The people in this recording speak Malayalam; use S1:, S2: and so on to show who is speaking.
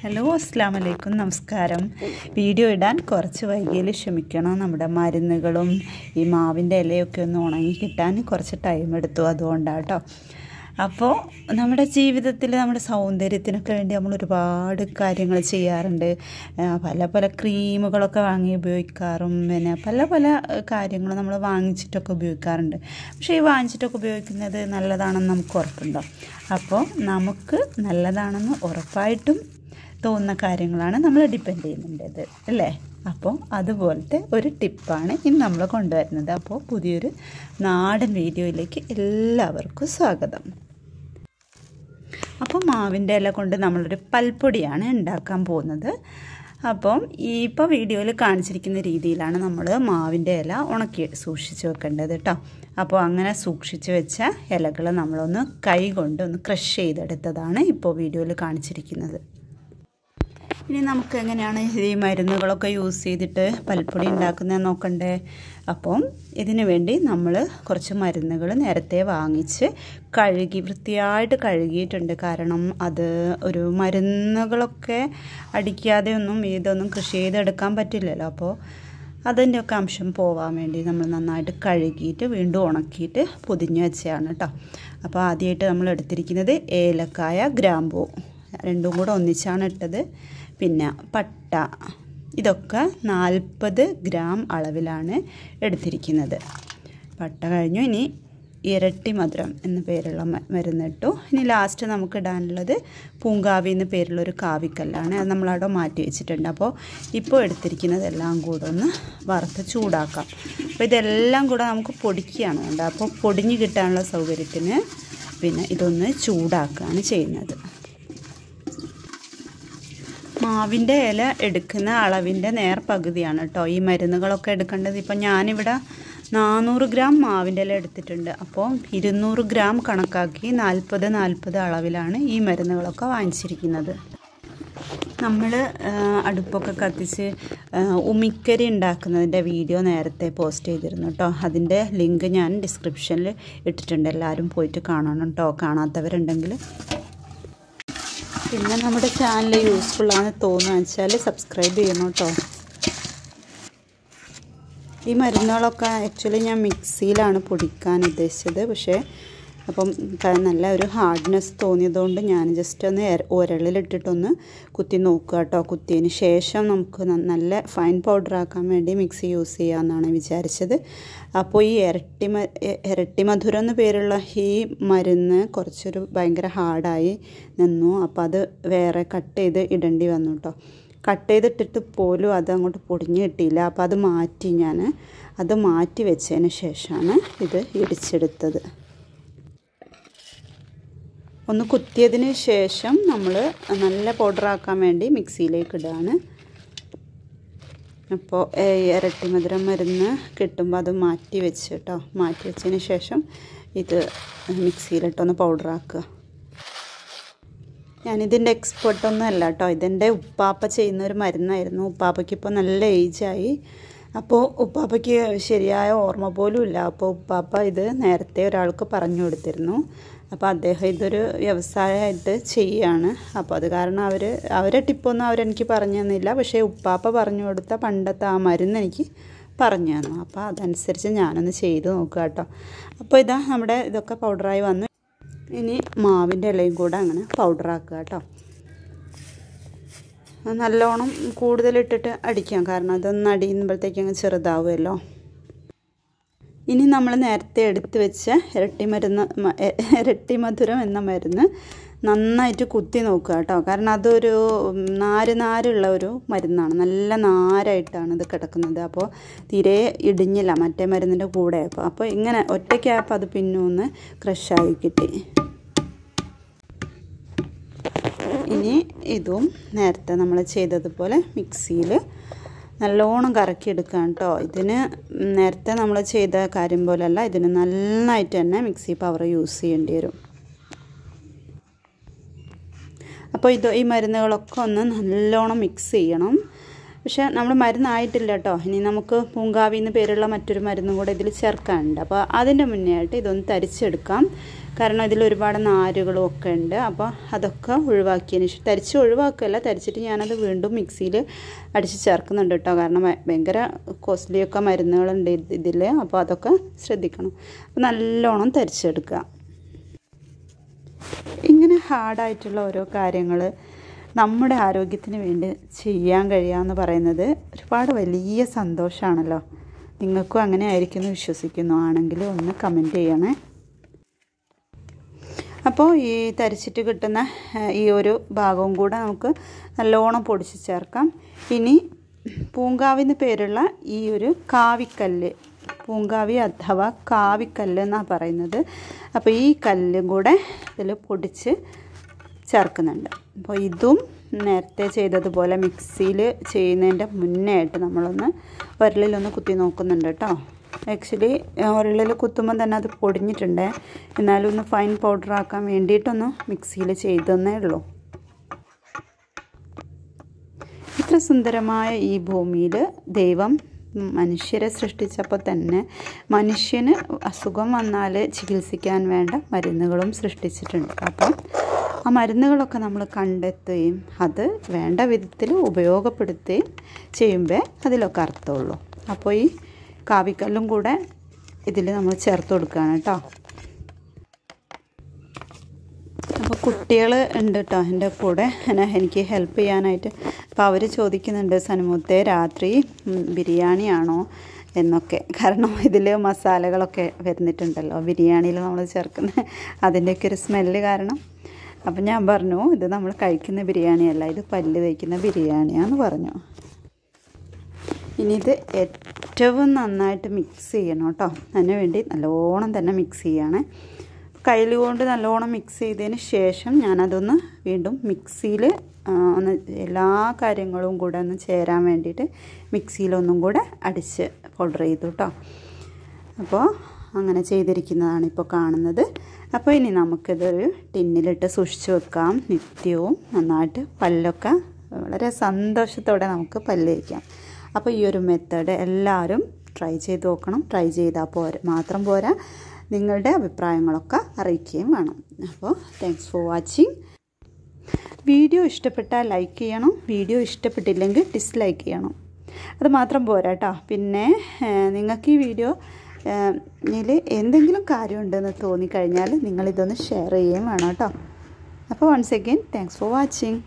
S1: ഹലോ അസ്സാം വലൈക്കും നമസ്കാരം വീഡിയോ ഇടാൻ കുറച്ച് വൈകിയിൽ ക്ഷമിക്കണം നമ്മുടെ മരുന്നുകളും ഈ മാവിൻ്റെ ഇലയൊക്കെ ഒന്ന് ഉണങ്ങി കിട്ടാൻ കുറച്ച് ടൈം എടുത്തു അതുകൊണ്ടാണ് കേട്ടോ അപ്പോൾ നമ്മുടെ ജീവിതത്തിൽ നമ്മുടെ സൗന്ദര്യത്തിനൊക്കെ വേണ്ടി നമ്മൾ ഒരുപാട് കാര്യങ്ങൾ ചെയ്യാറുണ്ട് പല പല ക്രീമുകളൊക്കെ വാങ്ങി ഉപയോഗിക്കാറും പിന്നെ പല പല കാര്യങ്ങൾ നമ്മൾ വാങ്ങിച്ചിട്ടൊക്കെ ഉപയോഗിക്കാറുണ്ട് പക്ഷേ ഈ വാങ്ങിച്ചിട്ടൊക്കെ ഉപയോഗിക്കുന്നത് നല്ലതാണെന്ന് നമുക്ക് ഉറപ്പുണ്ടോ അപ്പോൾ നമുക്ക് നല്ലതാണെന്ന് ഉറപ്പായിട്ടും തോന്നുന്ന കാര്യങ്ങളാണ് നമ്മൾ ഡിപ്പെൻഡ് ചെയ്യുന്നുണ്ടത് അല്ലേ അപ്പോൾ അതുപോലത്തെ ഒരു ടിപ്പാണ് ഇന്ന് നമ്മൾ കൊണ്ടുവരുന്നത് അപ്പോൾ പുതിയൊരു നാടൻ വീഡിയോയിലേക്ക് എല്ലാവർക്കും സ്വാഗതം അപ്പോൾ മാവിൻ്റെ ഇല കൊണ്ട് നമ്മളൊരു പൽപ്പൊടിയാണ് ഉണ്ടാക്കാൻ പോകുന്നത് അപ്പം ഈ ഇപ്പോൾ വീഡിയോയിൽ കാണിച്ചിരിക്കുന്ന രീതിയിലാണ് നമ്മൾ മാവിൻ്റെ ഇല ഉണക്കി സൂക്ഷിച്ച് വെക്കേണ്ടത് കേട്ടോ അപ്പോൾ അങ്ങനെ സൂക്ഷിച്ച് വെച്ച ഇലകൾ നമ്മളൊന്ന് കൈ കൊണ്ട് ഒന്ന് ക്രഷ് ചെയ്തെടുത്തതാണ് ഇപ്പോൾ വീഡിയോയിൽ കാണിച്ചിരിക്കുന്നത് ഇനി നമുക്ക് എങ്ങനെയാണ് ഈ മരുന്നുകളൊക്കെ യൂസ് ചെയ്തിട്ട് പൽപ്പൊടി ഉണ്ടാക്കുന്നത് നോക്കണ്ടേ അപ്പം ഇതിനു വേണ്ടി നമ്മൾ കുറച്ച് മരുന്നുകൾ നേരത്തെ വാങ്ങിച്ച് കഴുകി വൃത്തിയായിട്ട് കഴുകിയിട്ടുണ്ട് കാരണം അത് ഒരു മരുന്നുകളൊക്കെ അടിക്കാതെ ഒന്നും ഇതൊന്നും കൃഷി ചെയ്തെടുക്കാൻ പറ്റില്ലല്ലോ അപ്പോൾ അതിൻ്റെയൊക്കെ ഒക്കെ അംശം പോവാൻ വേണ്ടി നമ്മൾ നന്നായിട്ട് കഴുകിയിട്ട് വീണ്ടും ഉണക്കിയിട്ട് പൊതിഞ്ഞ് വെച്ചതാണ് കേട്ടോ അപ്പോൾ ആദ്യമായിട്ട് നമ്മൾ എടുത്തിരിക്കുന്നത് ഏലക്കായ ഗ്രാമ്പൂ രണ്ടും കൂടെ ഒന്നിച്ചാണ് ഇട്ടത് പിന്നെ പട്ട ഇതൊക്കെ നാൽപ്പത് ഗ്രാം അളവിലാണ് എടുത്തിരിക്കുന്നത് പട്ട കഴിഞ്ഞു ഇനി ഇരട്ടി മധുരം എന്ന പേരുള്ള മരുന്നിട്ടു ഇനി ലാസ്റ്റ് നമുക്ക് ഇടാനുള്ളത് പൂങ്കാവി എന്ന പേരുള്ളൊരു ഒരു കാവിക്കല്ലാണ് അത് നമ്മളവിടെ മാറ്റി വെച്ചിട്ടുണ്ട് അപ്പോൾ ഇപ്പോൾ എടുത്തിരിക്കുന്നതെല്ലാം കൂടെ ഒന്ന് വറുത്ത് ചൂടാക്കാം അപ്പോൾ ഇതെല്ലാം കൂടെ നമുക്ക് പൊടിക്കുകയാണ് വേണ്ടത് അപ്പോൾ പൊടിഞ്ഞ് കിട്ടാനുള്ള സൗകര്യത്തിന് പിന്നെ ഇതൊന്ന് ചൂടാക്കുകയാണ് ചെയ്യുന്നത് മാവിൻ്റെ ഇല എടുക്കുന്ന അളവിൻ്റെ പകുതിയാണ് കേട്ടോ ഈ മരുന്നുകളൊക്കെ എടുക്കേണ്ടത് ഇപ്പം ഞാനിവിടെ നാനൂറ് ഗ്രാം മാവിൻ്റെ ഇല എടുത്തിട്ടുണ്ട് അപ്പോൾ ഇരുന്നൂറ് ഗ്രാം കണക്കാക്കി നാൽപ്പത് നാൽപ്പത് അളവിലാണ് ഈ മരുന്നുകളൊക്കെ വാങ്ങിച്ചിരിക്കുന്നത് നമ്മൾ അടുപ്പൊക്കെ കത്തിച്ച് ഉമിക്കരി ഉണ്ടാക്കുന്നതിൻ്റെ വീഡിയോ നേരത്തെ പോസ്റ്റ് ചെയ്തിരുന്നു കേട്ടോ അതിൻ്റെ ലിങ്ക് ഞാൻ ഡിസ്ക്രിപ്ഷനിൽ ഇട്ടിട്ടുണ്ട് എല്ലാവരും പോയിട്ട് കാണണം കേട്ടോ കാണാത്തവരുണ്ടെങ്കിൽ പിന്നെ നമ്മുടെ ചാനൽ യൂസ്ഫുള്ളാണെന്ന് തോന്നുക വെച്ചാൽ സബ്സ്ക്രൈബ് ചെയ്യണം കേട്ടോ ഈ മരുന്നുകളൊക്കെ ആക്ച്വലി ഞാൻ മിക്സിയിലാണ് പൊടിക്കാൻ ഉദ്ദേശിച്ചത് പക്ഷേ അപ്പം നല്ല ഒരു ഹാർഡ്നെസ് തോന്നിയതുകൊണ്ട് ഞാൻ ജസ്റ്റ് ഒന്ന് ഉരളിലിട്ടിട്ടൊന്ന് കുത്തി നോക്കുക കേട്ടോ കുത്തിയതിന് ശേഷം നമുക്ക് നല്ല ഫൈൻ പൗഡർ ആക്കാൻ വേണ്ടി മിക്സി യൂസ് ചെയ്യാമെന്നാണ് വിചാരിച്ചത് അപ്പോൾ ഈ ഇരട്ടി ഇരട്ടി മധുരം എന്ന് പേരുള്ള ഈ മരുന്ന് കുറച്ചൊരു ഭയങ്കര ഹാർഡായി നിന്നു അപ്പോൾ അത് വേറെ കട്ട് ചെയ്ത് ഇടേണ്ടി വന്നു കേട്ടോ കട്ട് ചെയ്തിട്ടിട്ട് പോലും അത് അങ്ങോട്ട് പൊടിഞ്ഞ് കിട്ടിയില്ല അപ്പോൾ അത് മാറ്റി ഞാൻ അത് മാറ്റി വെച്ചതിന് ശേഷമാണ് ഇത് ഇടിച്ചെടുത്തത് ഒന്ന് കുത്തിയതിന് ശേഷം നമ്മൾ നല്ല പൗഡറാക്കാൻ വേണ്ടി മിക്സിയിലേക്ക് ഇടുകയാണ് അപ്പോൾ ഇരട്ടി മധുരം മരുന്ന് കിട്ടുമ്പോൾ അത് മാറ്റി വെച്ച് കേട്ടോ മാറ്റി വെച്ചതിന് ശേഷം ഇത് മിക്സിയിലിട്ടൊന്ന് പൗഡറാക്കുക ഞാനിതിൻ്റെ എക്സ്പേർട്ടൊന്നും അല്ല കേട്ടോ ഇതെൻ്റെ ഉപ്പാപ്പ ചെയ്യുന്ന ഒരു മരുന്നായിരുന്നു ഉപ്പാപ്പയ്ക്ക് ഇപ്പോൾ നല്ല ഏജായി അപ്പോൾ ഉപ്പാപ്പയ്ക്ക് ശരിയായ ഓർമ്മ പോലും ഇല്ല അപ്പോൾ ഉപ്പാപ്പ ഇത് നേരത്തെ ഒരാൾക്ക് പറഞ്ഞു കൊടുത്തിരുന്നു അപ്പോൾ അദ്ദേഹം ഇതൊരു വ്യവസായമായിട്ട് ചെയ്യുകയാണ് അപ്പോൾ അത് കാരണം അവർ അവരെ ടിപ്പൊന്നും അവരെനിക്ക് പറഞ്ഞു തന്നില്ല പക്ഷേ ഉപ്പാപ്പ പറഞ്ഞു കൊടുത്ത പണ്ടത്തെ ആ മരുന്ന് എനിക്ക് പറഞ്ഞു തന്നു അപ്പോൾ അതനുസരിച്ച് ഞാനൊന്ന് ചെയ്ത് നോക്കുക കേട്ടോ അപ്പോൾ ഇതാ നമ്മുടെ ഇതൊക്കെ പൗഡറായി വന്നു ഇനി മാവിൻ്റെ ഇലയും കൂടെ അങ്ങനെ പൗഡറാക്കുക കേട്ടോ നല്ലോണം കൂടുതലിട്ടിട്ട് അടിക്കാം കാരണം അതൊന്ന് അടിയുമ്പോഴത്തേക്കങ്ങ് ചെറുതാവുമല്ലോ ഇനി നമ്മൾ നേരത്തെ എടുത്തു വെച്ച ഇരട്ടി മരുന്ന് ഇരട്ടി മധുരം എന്ന മരുന്ന് നന്നായിട്ട് കുത്തി നോക്കുക കേട്ടോ കാരണം അതൊരു നാര് നാരുള്ള ഒരു മരുന്നാണ് നല്ല നാരായിട്ടാണ് ഇത് കിടക്കുന്നത് അപ്പോൾ തീരെ ഇടിഞ്ഞില്ല മറ്റേ മരുന്നിൻ്റെ കൂടെ അപ്പോൾ അപ്പോൾ ഇങ്ങനെ ഒറ്റയ്ക്കായപ്പോൾ അത് പിന്നെ ഒന്ന് ക്രഷായി കിട്ടി ഇനി ഇതും നേരത്തെ നമ്മൾ ചെയ്തതുപോലെ മിക്സിയിൽ നല്ലോണം കറക്കിയെടുക്കാം കേട്ടോ ഇതിന് നേരത്തെ നമ്മൾ ചെയ്ത കാര്യം പോലെയല്ല ഇതിന് നന്നായിട്ട് തന്നെ മിക്സി പവർ യൂസ് ചെയ്യേണ്ടി വരും അപ്പോൾ ഇത് ഈ മരുന്നുകളൊക്കെ ഒന്ന് നല്ലോണം മിക്സ് ചെയ്യണം പക്ഷേ നമ്മൾ മരുന്നായിട്ടില്ല കേട്ടോ ഇനി നമുക്ക് പൂങ്കാവി എന്ന് പേരുള്ള മറ്റൊരു മരുന്നും കൂടെ ഇതിൽ ചേർക്കാനുണ്ട് അപ്പോൾ അതിൻ്റെ മുന്നേ ആയിട്ട് ഇതൊന്ന് തരിച്ചെടുക്കാം കാരണം ഇതിൽ ഒരുപാട് നാരുകളും ഒക്കെ ഉണ്ട് അപ്പോൾ അതൊക്കെ ഒഴിവാക്കിയതിന് ശേഷം തരിച്ച് ഒഴിവാക്കുകയല്ല തരിച്ചിട്ട് ഞാനത് വീണ്ടും മിക്സിയിൽ അടിച്ച് ചേർക്കുന്നുണ്ട് കേട്ടോ കാരണം ഭയങ്കര കോസ്റ്റ്ലിയൊക്കെ മരുന്നുകളുണ്ട് ഇതിൽ അപ്പോൾ അതൊക്കെ ശ്രദ്ധിക്കണം അപ്പോൾ നല്ലോണം തരിച്ചെടുക്കുക ഇങ്ങനെ ഹാർഡായിട്ടുള്ള ഓരോ കാര്യങ്ങൾ നമ്മുടെ ആരോഗ്യത്തിന് വേണ്ടി ചെയ്യാൻ എന്ന് പറയുന്നത് ഒരുപാട് വലിയ സന്തോഷമാണല്ലോ നിങ്ങൾക്കും അങ്ങനെ ആയിരിക്കുമെന്ന് വിശ്വസിക്കുന്നു ആണെങ്കിൽ ഒന്ന് കമൻറ്റ് ചെയ്യണേ അപ്പോൾ ഈ തരിച്ചിട്ട് കിട്ടുന്ന ഈ ഒരു ഭാഗവും കൂടെ നമുക്ക് നല്ലോണം പൊടിച്ച് ചേർക്കാം ഇനി പൂങ്കാവിന് പേരുള്ള ഈ ഒരു കാവിക്കല്ല് പൂങ്കാവി അഥവാ കാവിക്കല്ല് എന്നാണ് പറയുന്നത് അപ്പോൾ ഈ കല്ലും കൂടെ ഇതിൽ പൊടിച്ച് ചേർക്കുന്നുണ്ട് അപ്പോൾ ഇതും നേരത്തെ ചെയ്തതുപോലെ മിക്സിയിൽ ചെയ്യുന്നതിൻ്റെ മുന്നേ ആയിട്ട് നമ്മളൊന്ന് വരലിലൊന്ന് കുത്തി നോക്കുന്നുണ്ട് കേട്ടോ ആക്ച്വലി ഉരളിൽ കുത്തുമ്പോൾ തന്നെ അത് പൊടിഞ്ഞിട്ടുണ്ട് എന്നാലും ഒന്ന് ഫൈൻ പൗഡർ ആക്കാൻ വേണ്ടിയിട്ടൊന്ന് മിക്സിയിൽ ചെയ്തെന്നേ ഉള്ളൂ ഇത്ര സുന്ദരമായ ഈ ഭൂമിയിൽ ദൈവം മനുഷ്യരെ സൃഷ്ടിച്ചപ്പോൾ തന്നെ മനുഷ്യന് അസുഖം വന്നാൽ ചികിത്സിക്കാൻ വേണ്ട മരുന്നുകളും സൃഷ്ടിച്ചിട്ടുണ്ട് അപ്പം ആ മരുന്നുകളൊക്കെ നമ്മൾ കണ്ടെത്തുകയും അത് വേണ്ട വിധത്തിൽ ഉപയോഗപ്പെടുത്തുകയും ചെയ്യുമ്പോൾ അതിലൊക്കെ അർത്ഥമുള്ളൂ അപ്പോൾ ഈ കാവിക്കല്ലും കൂടെ ഇതിൽ നമ്മൾ ചേർത്ത് കൊടുക്കുകയാണ് കേട്ടോ അപ്പോൾ കുട്ടികൾ ഉണ്ട് കേട്ടോ എൻ്റെ കൂടെ എന്നെ എനിക്ക് ഹെൽപ്പ് ചെയ്യാനായിട്ട് അപ്പോൾ അവർ ചോദിക്കുന്നുണ്ട് സനുമുത്തെ രാത്രി ബിരിയാണിയാണോ എന്നൊക്കെ കാരണം ഇതിൽ മസാലകളൊക്കെ വരുന്നിട്ടുണ്ടല്ലോ ബിരിയാണിയിൽ നമ്മൾ ചേർക്കുന്ന അതിൻ്റെയൊക്കെ ഒരു സ്മെല്ല് കാരണം അപ്പം ഞാൻ പറഞ്ഞു ഇത് നമ്മൾ കഴിക്കുന്ന ബിരിയാണിയല്ല ഇത് പല്ല് തേക്കുന്ന ബിരിയാണിയാണെന്ന് പറഞ്ഞു ഇനി ഇത് ഏറ്റവും നന്നായിട്ട് മിക്സ് ചെയ്യണം കേട്ടോ അതിന് വേണ്ടി നല്ലോണം തന്നെ മിക്സ് ചെയ്യാണ് കയ്യിൽ കൊണ്ട് നല്ലോണം മിക്സ് ചെയ്തതിന് ശേഷം ഞാനതൊന്ന് വീണ്ടും മിക്സിയിൽ ഒന്ന് എല്ലാ കാര്യങ്ങളും കൂടെ ഒന്ന് ചേരാൻ വേണ്ടിയിട്ട് മിക്സിയിലൊന്നും കൂടെ അടിച്ച് പൗഡർ ചെയ്തു കേട്ടോ അപ്പോൾ അങ്ങനെ ചെയ്തിരിക്കുന്നതാണ് ഇപ്പോൾ കാണുന്നത് അപ്പോൾ ഇനി നമുക്കിതൊരു ടിന്നിലിട്ട് സൂക്ഷിച്ചു വെക്കാം നിത്യവും നന്നായിട്ട് പല്ലൊക്കെ വളരെ സന്തോഷത്തോടെ നമുക്ക് പല്ല് വയ്ക്കാം അപ്പോൾ ഈ ഒരു മെത്തേഡ് എല്ലാവരും ട്രൈ ചെയ്ത് നോക്കണം ട്രൈ ചെയ്താൽ പോരാ മാത്രം പോരാ നിങ്ങളുടെ അഭിപ്രായങ്ങളൊക്കെ അറിയിക്കുകയും വേണം അപ്പോൾ താങ്ക്സ് ഫോർ വാച്ചിങ് വീഡിയോ ഇഷ്ടപ്പെട്ടാൽ ലൈക്ക് ചെയ്യണം വീഡിയോ ഇഷ്ടപ്പെട്ടില്ലെങ്കിൽ ഡിസ്ലൈക്ക് ചെയ്യണം അതുമാത്രം പോരാട്ടോ പിന്നെ നിങ്ങൾക്ക് ഈ വീഡിയോ ഇതിൽ എന്തെങ്കിലും കാര്യമുണ്ടെന്ന് തോന്നിക്കഴിഞ്ഞാൽ നിങ്ങളിതൊന്ന് ഷെയർ ചെയ്യുകയും വേണം കേട്ടോ അപ്പോൾ once again thanks for watching